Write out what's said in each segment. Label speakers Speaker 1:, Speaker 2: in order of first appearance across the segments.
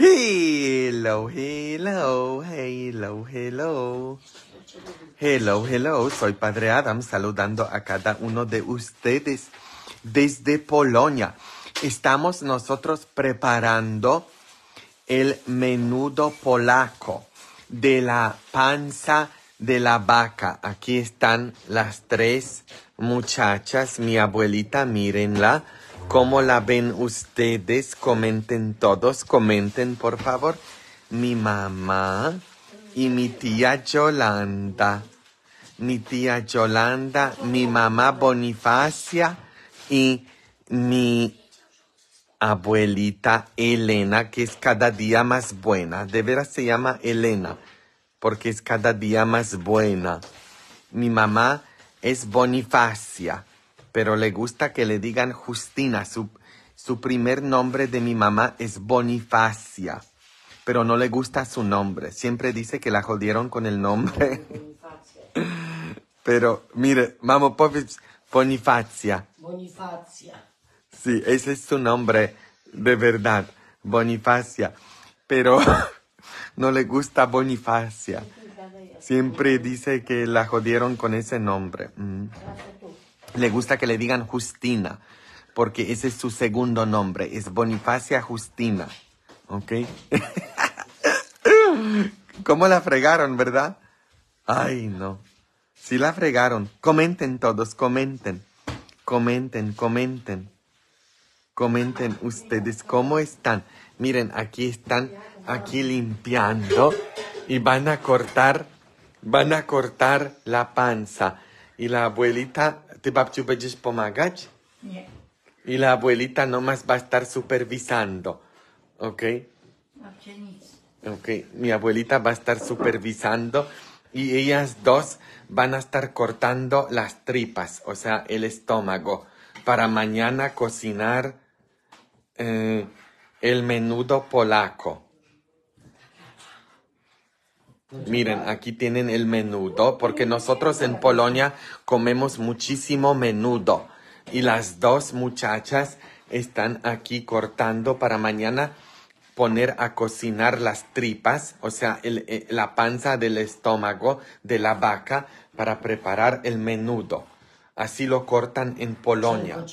Speaker 1: Hello, hello, hello, hello. Hello, hello. Soy Padre Adam saludando a cada uno de ustedes desde Polonia. Estamos nosotros preparando el menudo polaco de la panza de la vaca. Aquí están las tres muchachas. Mi abuelita, mírenla ¿Cómo la ven ustedes? Comenten todos, comenten por favor. Mi mamá y mi tía Yolanda. Mi tía Yolanda, mi mamá Bonifacia y mi abuelita Elena, que es cada día más buena. De veras se llama Elena, porque es cada día más buena. Mi mamá es Bonifacia pero le gusta que le digan Justina. Su, primer nombre de mi mamá es Bonifacia, pero no le gusta su nombre. Siempre dice que la jodieron con el nombre. pero mire, vamos, Bonifacia. Bonifacia. Sí, ese es su nombre de verdad, Bonifacia. Pero no le gusta Bonifacia. Siempre dice que la jodieron con ese nombre. Mm. Le gusta que le digan Justina, porque ese es su segundo nombre, es Bonifacia Justina. ¿Ok? ¿Cómo la fregaron, verdad? Ay, no. Sí la fregaron. Comenten todos, comenten. Comenten, comenten. Comenten ustedes cómo están. Miren, aquí están, aquí limpiando y van a cortar, van a cortar la panza. Y la abuelita y Y la abuelita nomás va a estar supervisando. ¿Ok? Ok, mi abuelita va a estar supervisando y ellas dos van a estar cortando las tripas, o sea, el estómago, para mañana cocinar eh, el menudo polaco. Miren, aquí tienen el menudo, porque nosotros en Polonia comemos muchísimo menudo. Y las dos muchachas están aquí cortando para mañana poner a cocinar las tripas, o sea, eh, la panza del estómago de la vaca para preparar el menudo. Así lo cortan en Polonia.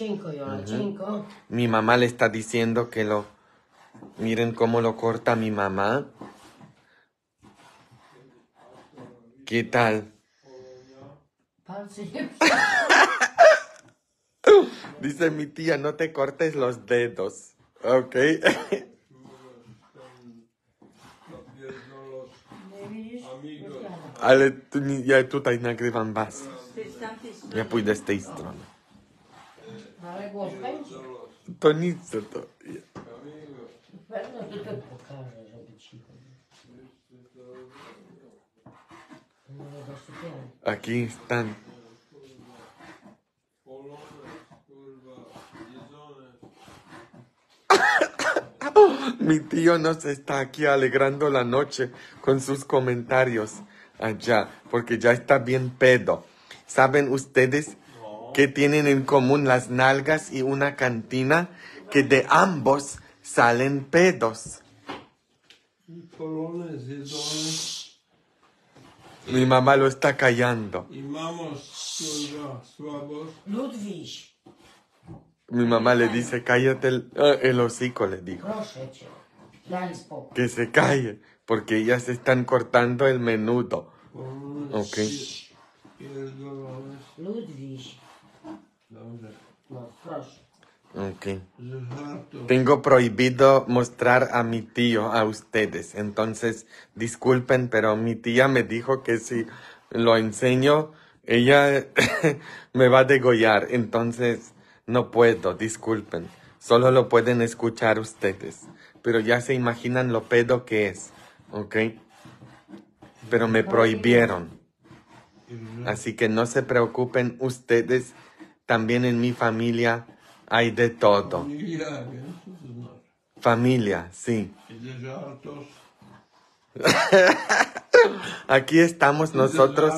Speaker 1: Mi mamá le está diciendo que lo... Miren cómo lo corta mi mamá. ¿Qué tal? Dice mi tía, no te cortes los dedos. Ok. Ale tú tutaj nagrywam was. Ja pójdę z tej strony. Ale To nic, co to. Aquí están. Mi tío nos está aquí alegrando la noche con sus comentarios allá, porque ya está bien pedo. ¿Saben ustedes qué tienen en común las nalgas y una cantina? Que de ambos salen pedos. Mi mamá lo está callando. Ludwig. Mi mamá le dice, cállate el, eh, hocico, le dijo. Que se calle, porque ellas se están cortando el menudo. Ok. Ludwig. Ok. Tengo prohibido mostrar a mi tío a ustedes. Entonces, disculpen, pero mi tía me dijo que si lo enseño, ella me va a degollar. Entonces, no puedo, disculpen. Solo lo pueden escuchar ustedes. Pero ya se imaginan lo pedo que es. Ok. Pero me prohibieron. Así que no se preocupen ustedes. También en mi familia hay de todo. Familia, sí. Aquí estamos nosotros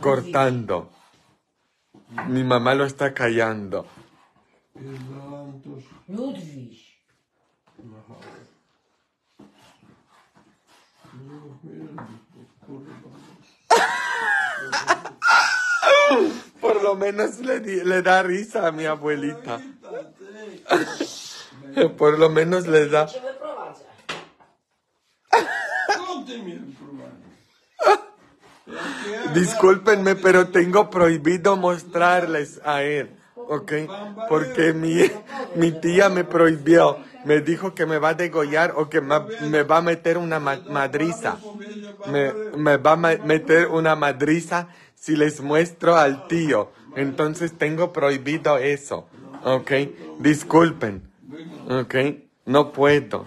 Speaker 1: cortando. Mi mamá lo está callando. Por lo menos le, da risa a mi abuelita. Por lo menos le da. Disculpenme, pero tengo prohibido mostrarles a él, ¿ok? Porque mi, mi tía me prohibió, me dijo que me va a degollar o que me, va a meter una madriza. Me, me va a meter una madriza si les muestro al tío. Entonces tengo prohibido eso. ¿Ok? Disculpen. ¿Ok? No puedo.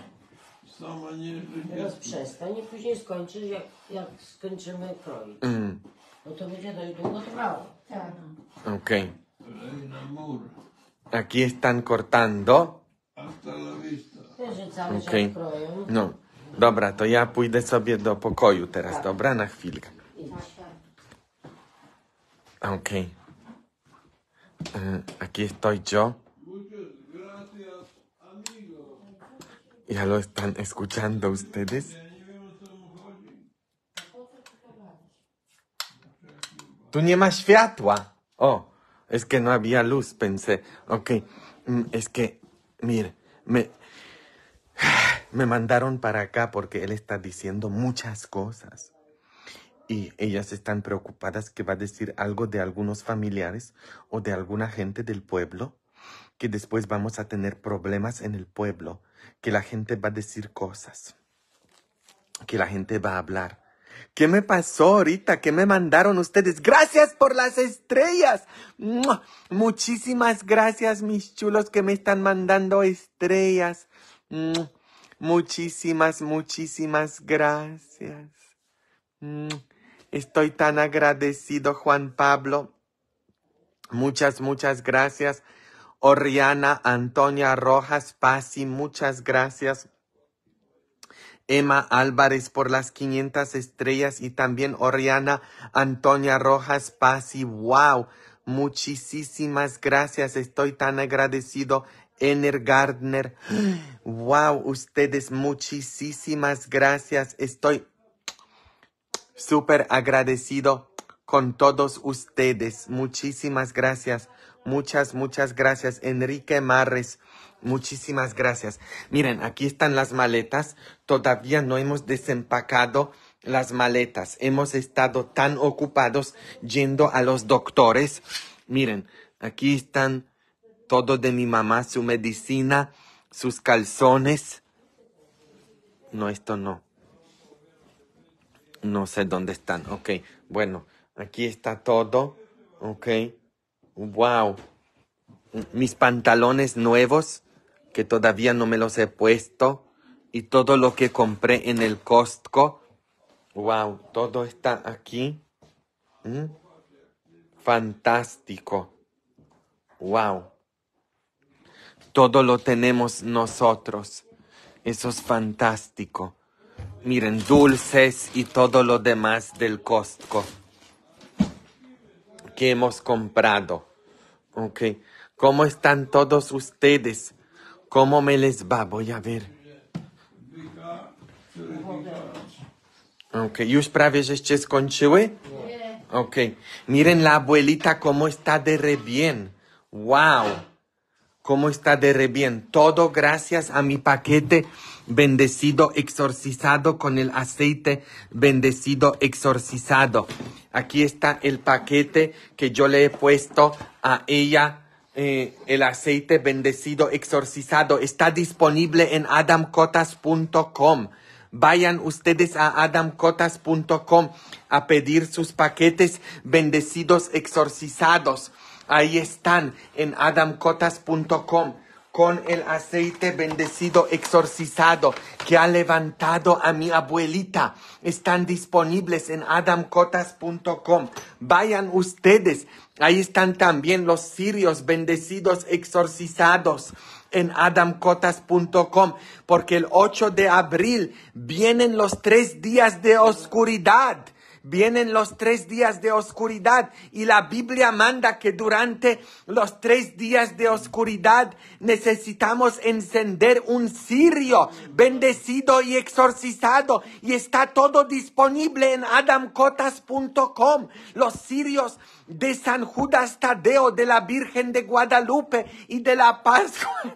Speaker 1: Mm. Aquí están cortando. Ok, No. Dobra, to ja pójdę sobie do pokoju teraz, dobra? Na chwilkę. Ah, ok. Eh, aquí estoy yo. Ya lo están escuchando ustedes. ¿Tú ni más Oh, es que no había luz, pensé. Ok, mm, es que, mire, me, me mandaron para acá porque él está diciendo muchas cosas y ellas están preocupadas que va a decir algo de algunos familiares o de alguna gente del pueblo, que después vamos a tener problemas en el pueblo, que la gente va a decir cosas, que la gente va a hablar. ¿Qué me pasó ahorita? ¿Qué me mandaron ustedes? Gracias por las estrellas. Muchísimas gracias, mis chulos, que me están mandando estrellas. Muchísimas, muchísimas gracias. Estoy tan agradecido, Juan Pablo. Muchas, muchas gracias. Oriana Antonia Rojas Pasi, muchas gracias. Emma Álvarez por las 500 estrellas y también Oriana Antonia Rojas Pasi. ¡Wow! Muchísimas gracias. Estoy tan agradecido. Ener Gardner. ¡Wow! Ustedes, muchísimas gracias. Estoy súper agradecido con todos ustedes. Muchísimas gracias. Muchas, muchas gracias. Enrique Marres, muchísimas gracias. Miren, aquí están las maletas. Todavía no hemos desempacado las maletas. Hemos estado tan ocupados yendo a los doctores. Miren, aquí están todo de mi mamá, su medicina, sus calzones. No, esto no. No sé dónde están. Ok, bueno, aquí está todo. Ok, wow. Mis pantalones nuevos que todavía no me los he puesto y todo lo que compré en el Costco. Wow, todo está aquí. Mm, fantástico. Wow. Todo lo tenemos nosotros. Eso es fantástico. Miren, dulces y todo lo demás del Costco que hemos comprado. Ok. ¿Cómo están todos ustedes? ¿Cómo me les va? Voy a ver. Ok. ¿Już prawie żeście skończyły? Ok. Miren la abuelita cómo está de re bien. Wow cómo está de re bien. Todo gracias a mi paquete bendecido, exorcizado con el aceite bendecido, exorcizado. Aquí está el paquete que yo le he puesto a ella. Eh, el aceite bendecido, exorcizado, está disponible en adamcotas.com. Vayan ustedes a adamcotas.com a pedir sus paquetes bendecidos, exorcizados Ahí están en adamcotas.com con el aceite bendecido exorcizado que ha levantado a mi abuelita. Están disponibles en adamcotas.com. Vayan ustedes. Ahí están también los sirios bendecidos exorcizados en adamcotas.com porque el 8 de abril vienen los tres días de oscuridad Vienen los tres días de oscuridad y la Biblia manda que durante los tres días de oscuridad necesitamos encender un cirio bendecido y exorcizado y está todo disponible en adamcotas.com. Los cirios de San Judas Tadeo, de la Virgen de Guadalupe y de la Pascua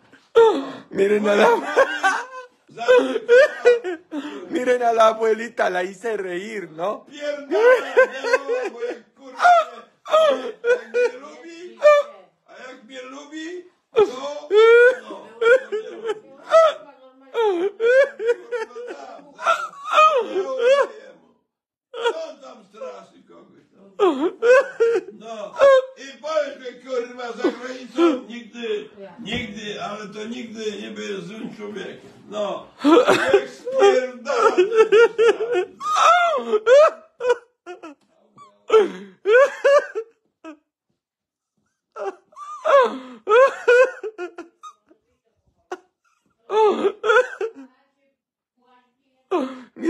Speaker 1: Miren a la... Miren a la abuelita, la hice reír, ¿no? No. I Polskę kurwa za granicą nigdy, nigdy, ale to nigdy nie był złym człowiekiem. No.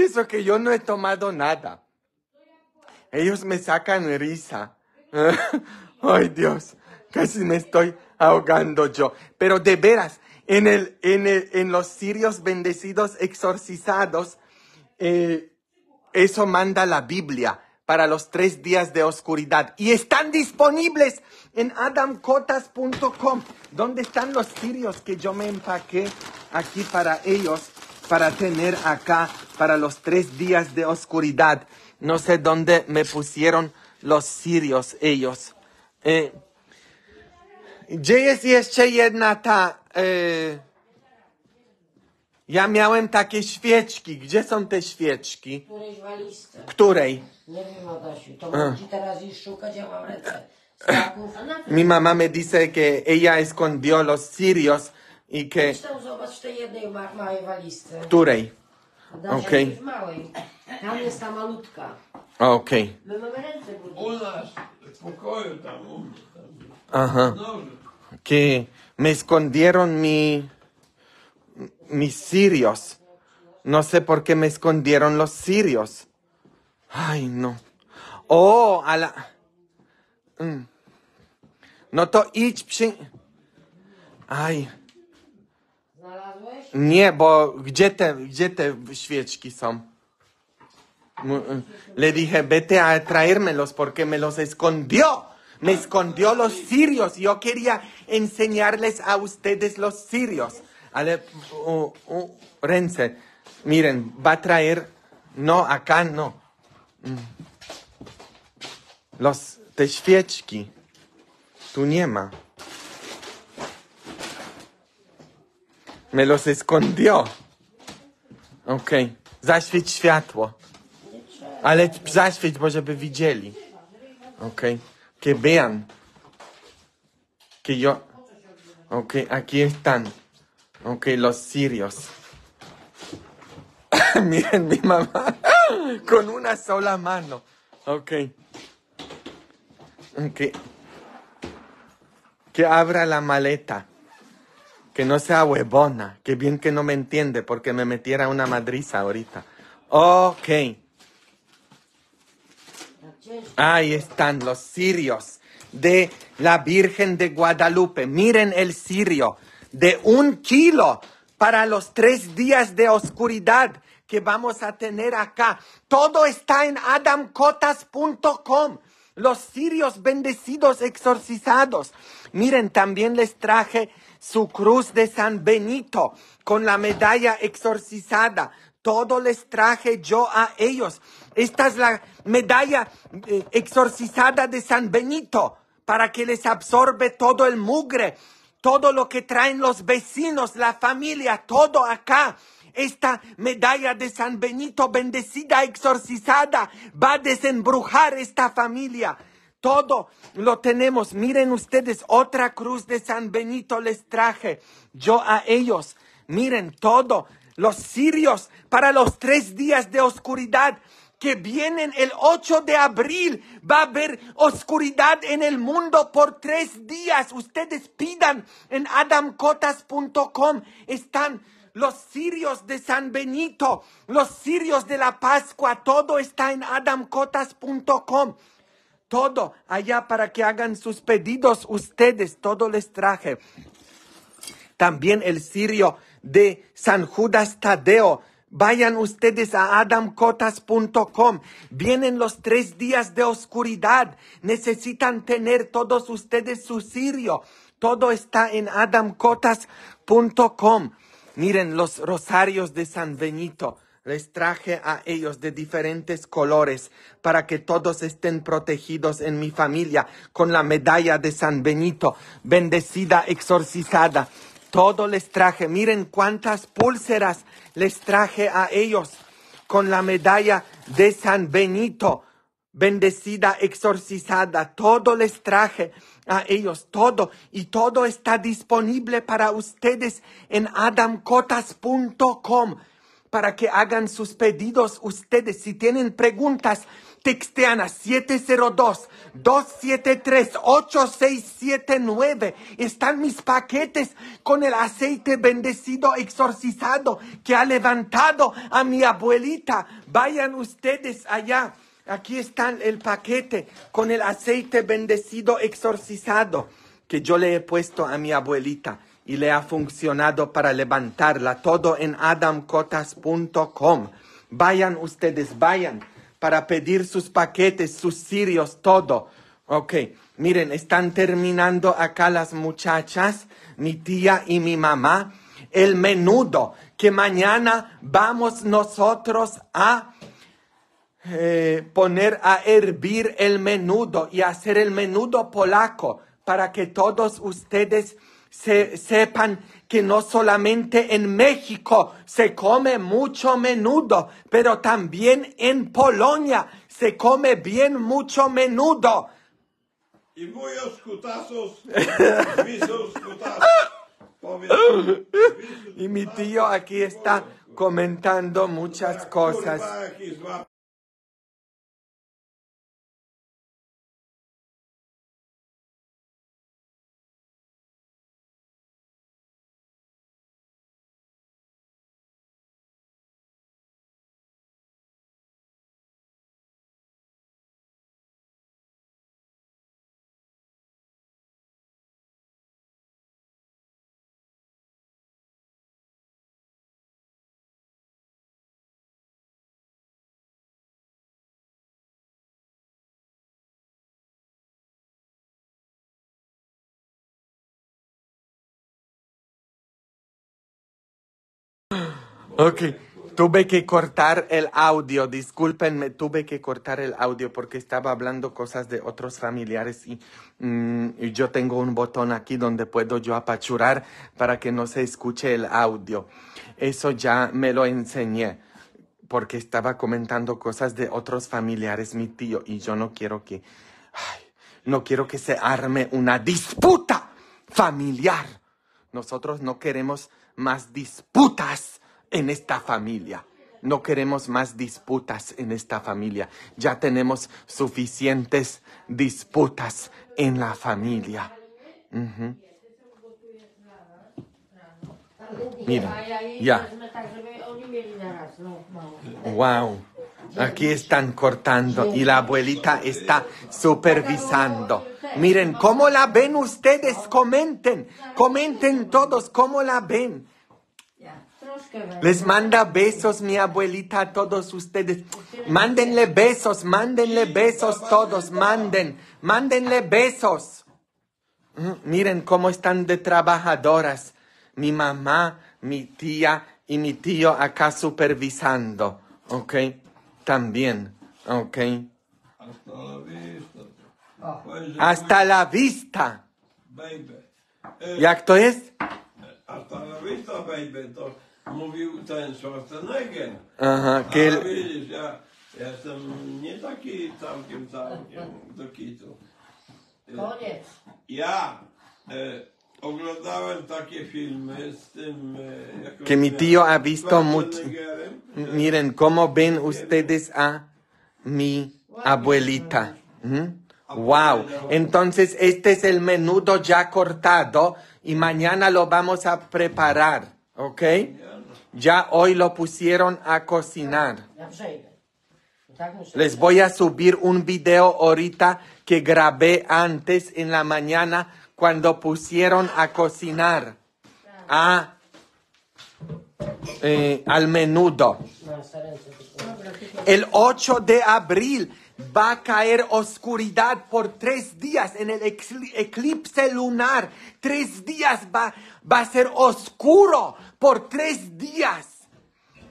Speaker 1: eso que yo no he tomado nada. Ellos me sacan risa. Ay Dios, casi me estoy ahogando yo. Pero de veras, en, el, en, los sirios bendecidos, exorcizados, eh, eso manda la Biblia para los tres días de oscuridad. Y están disponibles en adamcotas.com, donde están los sirios que yo me empaqué aquí para ellos, para tener acá para los tres días de oscuridad. No sé dónde me pusieron los sirios ellos. Y, gdzie jest jeszcze jedna ta... E, ja miałem takie świeczki. Gdzie są te świeczki? walizce. Której? Nie wiem, Adasiu. To mam ci teraz iść szukać, ja mam ręce. Mi mama me dice que ella escondió los sirios i y que... Zobacz w tej jednej małej walizce. Której? ok ah, okay. malutka. Ajá. Que me escondieron mi, mis sirios. No sé por qué me escondieron los sirios. Ay, no. Oh, a la... Mm. Noto to Ay. Nie, bo gdzie te, gdzie te Le dije, vete a traérmelos porque me los escondió. Me escondió los sirios. Yo quería enseñarles a ustedes los sirios. Ale, miren, va a traer, no, acá no. Mm. Los te świeczki. Tu niema Me los escondió. Ok. Zaświeć światło. Ale zaświeć, bo żeby widzieli. Ok. Que vean. Que yo. Ok, aquí están. Ok, los sirios. Miren mi mamá con una sola mano. Ok. Ok. Que abra la maleta que no sea huevona, que bien que no me entiende porque me metiera una madriza ahorita. Ok. Ahí están los cirios de la Virgen de Guadalupe. Miren el cirio de un kilo para los tres días de oscuridad que vamos a tener acá. Todo está en adamcotas.com. Los cirios bendecidos exorcizados. Miren, también les traje su cruz de San Benito con la medalla exorcizada. Todo les traje yo a ellos. Esta es la medalla eh, exorcizada de San Benito para que les absorbe todo el mugre, todo lo que traen los vecinos, la familia, todo acá. Esta medalla de San Benito bendecida, exorcizada, va a desembrujar esta familia. Todo lo tenemos. Miren ustedes, otra cruz de San Benito les traje. Yo a ellos. Miren todo. Los sirios para los tres días de oscuridad que vienen el 8 de abril. Va a haber oscuridad en el mundo por tres días. Ustedes pidan en adamcotas.com. Están los sirios de San Benito, los sirios de la Pascua. Todo está en adamcotas.com todo allá para que hagan sus pedidos ustedes, todo les traje. También el sirio de San Judas Tadeo. Vayan ustedes a adamcotas.com. Vienen los tres días de oscuridad. Necesitan tener todos ustedes su sirio. Todo está en adamcotas.com. Miren los rosarios de San Benito les traje a ellos de diferentes colores para que todos estén protegidos en mi familia con la medalla de San Benito, bendecida, exorcizada. Todo les traje. Miren cuántas pulseras les traje a ellos con la medalla de San Benito, bendecida, exorcizada. Todo les traje a ellos, todo. Y todo está disponible para ustedes en adamcotas.com para que hagan sus pedidos ustedes. Si tienen preguntas, textean a 702-273-8679. Están mis paquetes con el aceite bendecido, exorcizado, que ha levantado a mi abuelita. Vayan ustedes allá. Aquí está el paquete con el aceite bendecido, exorcizado, que yo le he puesto a mi abuelita y le ha funcionado para levantarla. Todo en adamcotas.com. Vayan ustedes, vayan para pedir sus paquetes, sus sirios, todo. Ok, miren, están terminando acá las muchachas, mi tía y mi mamá, el menudo que mañana vamos nosotros a eh, poner a hervir el menudo y hacer el menudo polaco para que todos ustedes se, sepan que no solamente en México se come mucho menudo, pero también en Polonia se come bien mucho menudo. Y Y mi tío aquí está comentando muchas cosas. Ok, tuve que cortar el audio, discúlpenme, tuve que cortar el audio porque estaba hablando cosas de otros familiares mm, y, yo tengo un botón aquí donde puedo yo apachurar para que no se escuche el audio. Eso ya me lo enseñé porque estaba comentando cosas de otros familiares, mi tío, y yo no quiero que, no quiero que se arme una disputa familiar. Nosotros no queremos más disputas en esta familia. No queremos más disputas en esta familia. Ya tenemos suficientes disputas en la familia. Mira, ya. Wow. Aquí están cortando y la abuelita está supervisando. Miren, ¿cómo la ven ustedes? Comenten, comenten todos cómo la ven. Les manda besos mi abuelita a todos ustedes. Mándenle besos, mándenle besos todos, manden, mándenle besos. Mm, miren cómo están de trabajadoras. Mi mamá, mi tía y mi tío acá supervisando. ¿Ok? También. ¿Ok? Hasta la vista. Eh, hasta la vista. Baby. Hasta la vista, baby mówił ten Schwarzenegger. Aha, kiel... A widzisz, ja, ja jestem nie taki całkiem, całkiem do kitu. Koniec. Ja e, oglądałem takie filmy z tym... E, que mi tío ha visto mucho... ¿eh? Miren, cómo ven ustedes a mi abuelita. ¿Mm? Wow. Entonces, este es el menudo ya cortado y mañana lo vamos a preparar. ¿Ok? Ya hoy lo pusieron a cocinar. Les voy a subir un video ahorita que grabé antes en la mañana cuando pusieron a cocinar a ah, eh, al menudo. El 8 de abril va a caer oscuridad por tres días en el eclipse lunar. Tres días va, va a ser oscuro por tres días.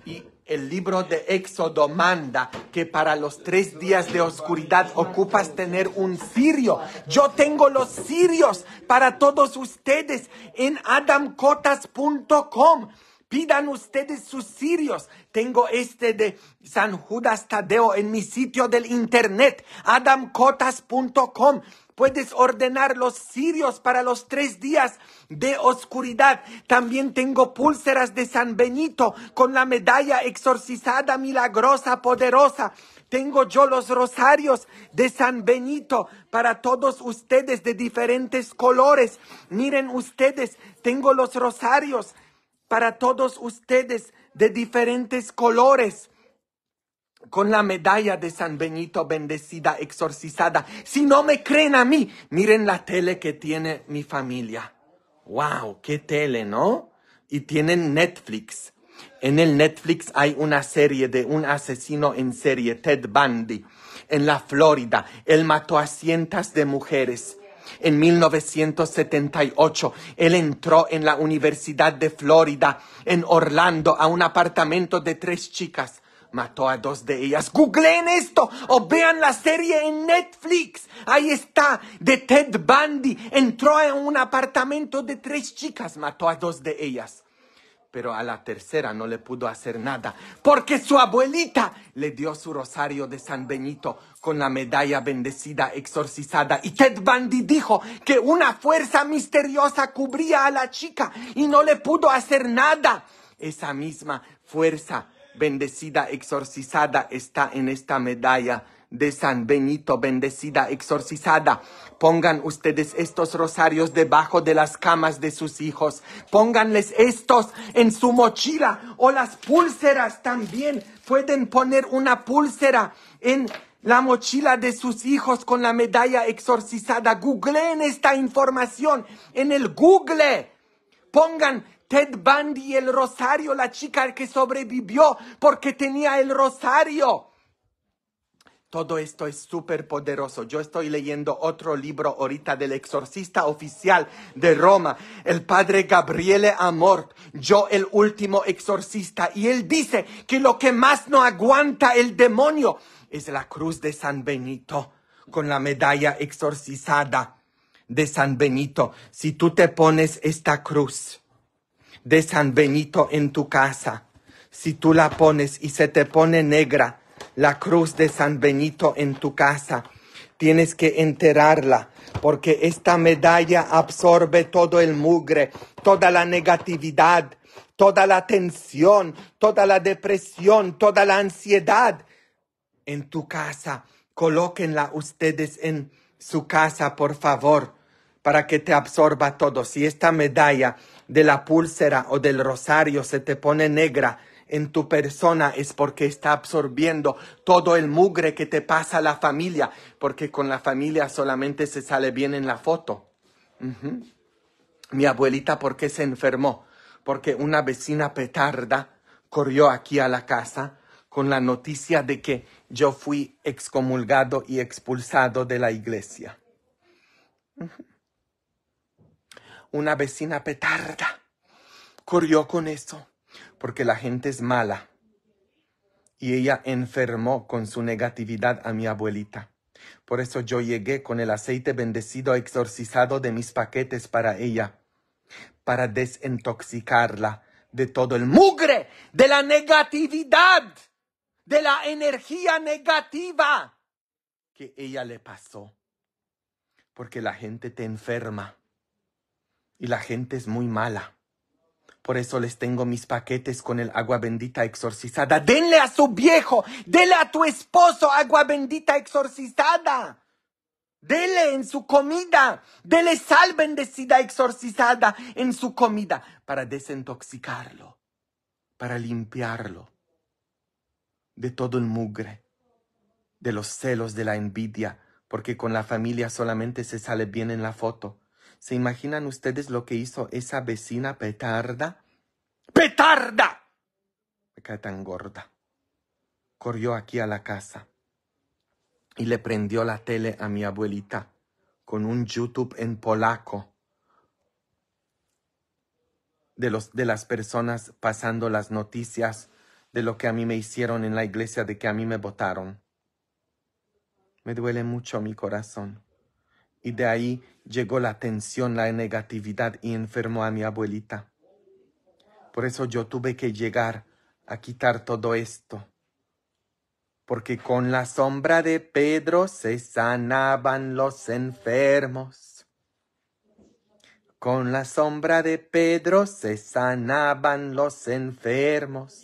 Speaker 1: Y el libro de Éxodo manda que para los tres días de oscuridad ocupas tener un sirio. Yo tengo los sirios para todos ustedes en adamcotas.com. Pidan ustedes sus sirios. Tengo este de San Judas Tadeo en mi sitio del internet, adamcotas.com. Puedes ordenar los cirios para los tres días de oscuridad. También tengo pulseras de San Benito con la medalla exorcizada, milagrosa, poderosa. Tengo yo los rosarios de San Benito para todos ustedes de diferentes colores. Miren ustedes, tengo los rosarios para todos ustedes de diferentes colores con la medalla de San Benito bendecida, exorcizada. Si no me creen a mí, miren la tele que tiene mi familia. ¡Wow! ¡Qué tele, ¿no? Y tienen Netflix. En el Netflix hay una serie de un asesino en serie, Ted Bundy, en la Florida. Él mató a cientos de mujeres en 1978, él entró en la Universidad de Florida, en Orlando, a un apartamento de tres chicas mató a dos de ellas. Googleen esto o vean la serie en Netflix. Ahí está, de Ted Bundy. Entró en un apartamento de tres chicas, mató a dos de ellas pero a la tercera no le pudo hacer nada, porque su abuelita le dio su rosario de San Benito con la medalla bendecida exorcizada. Y Ted Bundy dijo que una fuerza misteriosa cubría a la chica y no le pudo hacer nada. Esa misma fuerza bendecida exorcizada está en esta medalla de San Benito, bendecida, exorcizada. Pongan ustedes estos rosarios debajo de las camas de sus hijos. Pónganles estos en su mochila o las pulseras también. Pueden poner una pulsera en la mochila de sus hijos con la medalla exorcizada. Googleen esta información en el Google. Pongan Ted Bundy el rosario, la chica que sobrevivió porque tenía el rosario. Todo esto es súper poderoso. Yo estoy leyendo otro libro ahorita del exorcista oficial de Roma, el padre Gabriele Amort, yo el último exorcista. Y él dice que lo que más no aguanta el demonio es la cruz de San Benito con la medalla exorcizada de San Benito. Si tú te pones esta cruz de San Benito en tu casa, si tú la pones y se te pone negra, la cruz de San Benito en tu casa. Tienes que enterarla porque esta medalla absorbe todo el mugre, toda la negatividad, toda la tensión, toda la depresión, toda la ansiedad en tu casa. Colóquenla ustedes en su casa, por favor, para que te absorba todo. Si esta medalla de la pulsera o del rosario se te pone negra, en tu persona es porque está absorbiendo todo el mugre que te pasa la familia, porque con la familia solamente se sale bien en la foto. Mi abuelita, ¿por qué se enfermó? Porque una vecina petarda corrió aquí a la casa con la noticia de que yo fui excomulgado y expulsado de la iglesia. Una vecina petarda corrió con eso porque la gente es mala. Y ella enfermó con su negatividad a mi abuelita. Por eso yo llegué con el aceite bendecido exorcizado de mis paquetes para ella, para desintoxicarla de todo el mugre, de la negatividad, de la energía negativa que ella le pasó. Porque la gente te enferma y la gente es muy mala. Por eso les tengo mis paquetes con el agua bendita exorcizada. Denle a su viejo, denle a tu esposo agua bendita exorcizada. Dele en su comida, dele sal bendecida exorcizada en su comida para desintoxicarlo, para limpiarlo de todo el mugre, de los celos, de la envidia, porque con la familia solamente se sale bien en la foto, ¿Se imaginan ustedes lo que hizo esa vecina petarda? ¡Petarda! Me cae tan gorda. Corrió aquí a la casa y le prendió la tele a mi abuelita con un YouTube en polaco de, los, de las personas pasando las noticias de lo que a mí me hicieron en la iglesia, de que a mí me votaron. Me duele mucho mi corazón. Y de ahí llegó la tensión, la negatividad y enfermó a mi abuelita. Por eso yo tuve que llegar a quitar todo esto. Porque con la sombra de Pedro se sanaban los enfermos. Con la sombra de Pedro se sanaban los enfermos.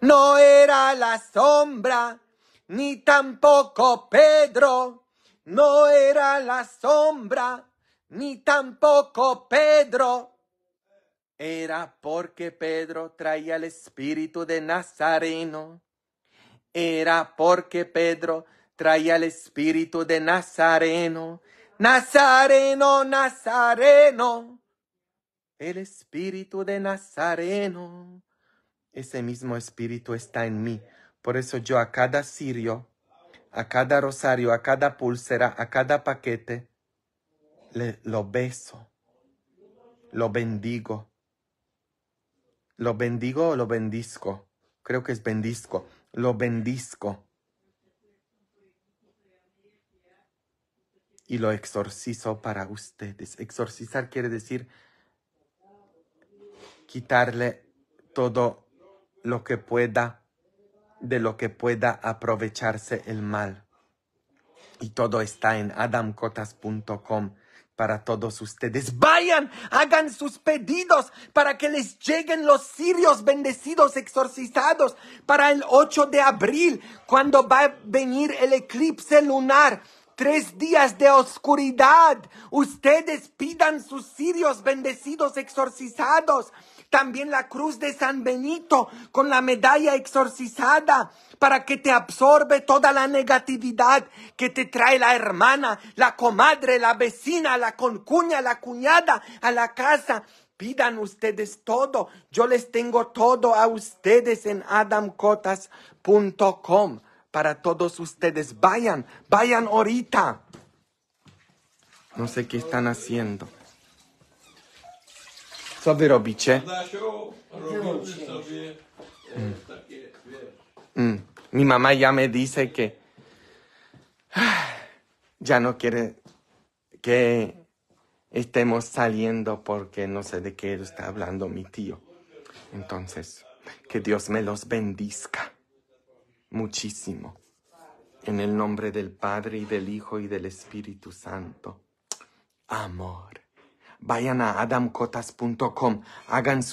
Speaker 1: No era la sombra, ni tampoco Pedro no era la sombra, ni tampoco Pedro. Era porque Pedro traía el espíritu de Nazareno. Era porque Pedro traía el espíritu de Nazareno. Nazareno, Nazareno. El espíritu de Nazareno. Ese mismo espíritu está en mí. Por eso yo a cada sirio a cada rosario, a cada pulsera, a cada paquete, le, lo beso, lo bendigo. Lo bendigo o lo bendisco. Creo que es bendisco. Lo bendisco. Y lo exorcizo para ustedes. Exorcizar quiere decir quitarle todo lo que pueda de lo que pueda aprovecharse el mal. Y todo está en adamcotas.com para todos ustedes. Vayan, hagan sus pedidos para que les lleguen los sirios bendecidos, exorcizados, para el 8 de abril, cuando va a venir el eclipse lunar. Tres días de oscuridad. Ustedes pidan sus sirios bendecidos, exorcizados. También la cruz de San Benito con la medalla exorcizada para que te absorbe toda la negatividad que te trae la hermana, la comadre, la vecina, la concuña, la cuñada a la casa. Pidan ustedes todo. Yo les tengo todo a ustedes en adamcotas.com para todos ustedes. Vayan, vayan ahorita. No sé qué están haciendo. E, mm. mm. Mi mamá ya me dice que ya no quiere que estemos saliendo porque no sé de qué está hablando mi tío. Entonces, que Dios me los bendizca muchísimo. En el nombre del Padre y del Hijo y del Espíritu Santo. Amor. Vayan a adamcotas.com, hagan su